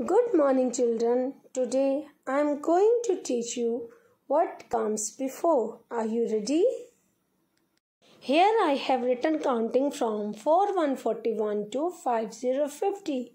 Good morning, children. Today I am going to teach you what comes before. Are you ready? Here I have written counting from 4141 to 5050.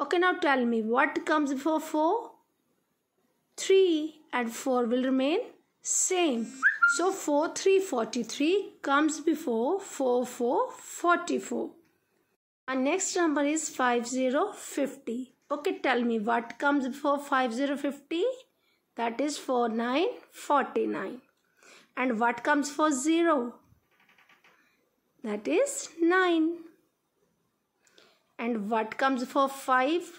Okay, now tell me what comes before 4? 3 and 4 will remain same. So 4, 3, 43 comes before 4, 4, 44. Our next number is 5, 0, 50. Okay, tell me what comes before 5, 0, 50? That is 4, 9, 49. And what comes for 0? That is 9. And what comes for 5?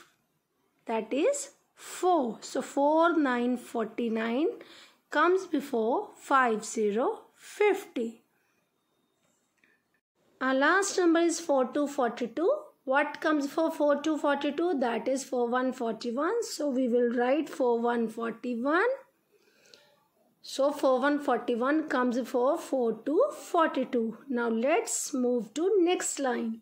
That is 4. So 4, 9, 49 comes before 5, 0, 50. Our last number is 4 42. What comes for 4 42? That is 4, 1, 41. So we will write 4, 1, 41. So 4141 comes before 4242. Now let's move to next line.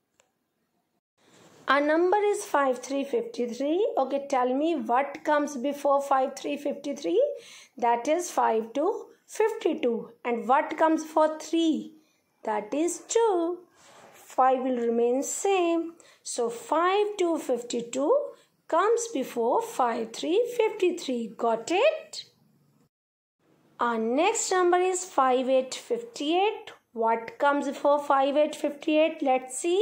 Our number is 5353. Okay, tell me what comes before 5353? That is 5 to 52. And what comes for 3? That is 2. 5 will remain same. So 5 to 52 comes before 5353. Got it? Our next number is 5858. What comes before 5858? Let's see.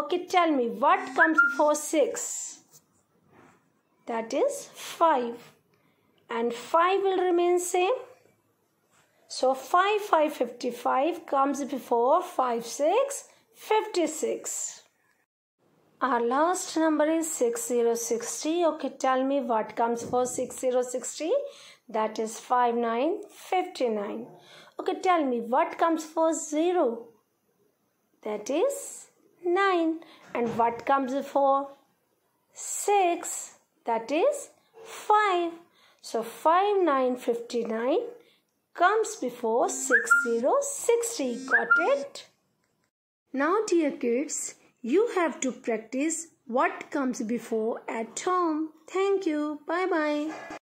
Okay, tell me what comes before 6? That is 5. And 5 will remain same. So 5, 5, 55 comes before 5, 6, 56. Our last number is 6060. Okay, tell me what comes for 6060. That is 5959. Okay, tell me what comes for 0. That is 9 and what comes before 6 that is 5 so 5 fifty nine comes before 6060 got it now dear kids you have to practice what comes before at home thank you bye bye